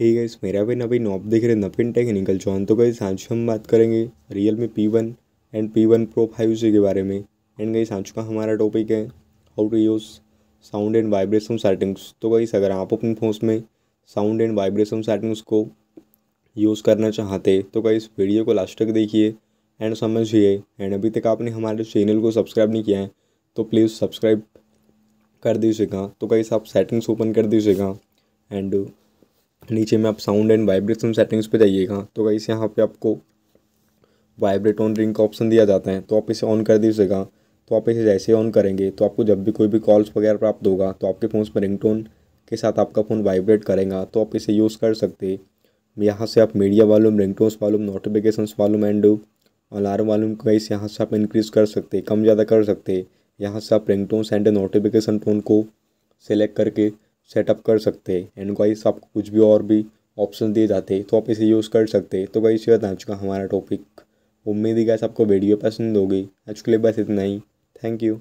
है गाइस मेरा भी नबी भाई नॉप देख रहे नपिन टेक्निकल जॉन तो गई सांच हम बात करेंगे Realme P one and P one pro five G के बारे में एंड गई सांच का हमारा टॉपिक है how to use sound and vibration settings तो गई अगर आप अपने फ़ोन में साउंड एंड वाइब्रेशन सेटिंग्स को यूज़ करना चाहते तो गई वीडियो को लास्ट तक देखिए एंड समझिए एंड अभी तक आपने हमारे चैनल को सब्सक्राइब नहीं किया है तो प्लीज़ सब्सक्राइब कर दीजिएगा तो गाइस आप सेटिंग्स ओपन कर दीजिएगा एंड नीचे में आप साउंड एंड वाइब्रेशन सेटिंग्स पे जाइएगा तो गाइस यहाँ पे आपको वाइब्रेट ऑन रिंग का ऑप्शन दिया जाता है तो आप इसे ऑन कर दीजिएगा तो आप इसे जैसे ऑन करेंगे तो आपको जब भी कोई भी कॉल्स वगैरह प्राप्त होगा तो आपके फ़ोन पर रिंग के साथ आपका फ़ोन वाइब्रेट करेगा तो आप इसे यूज़ कर सकते यहाँ से आप media volume tones volume notification volume and alarm volume इस यहाँ से आप इंक्रीज़ कर सकते कम ज़्यादा कर सकते यहाँ से आप टोन्स एंड नोटिफिकेशन टोन को सिलेक्ट करके सेटअप कर सकते हैं एंड गाइस आपको कुछ भी और भी ऑप्शन दिए जाते हैं तो आप इसे यूज़ कर सकते हैं तो गाइस ये आ चुका हमारा टॉपिक उम्मीद है गैस आपको वीडियो पसंद होगी आज के लिए बस इतना ही थैंक यू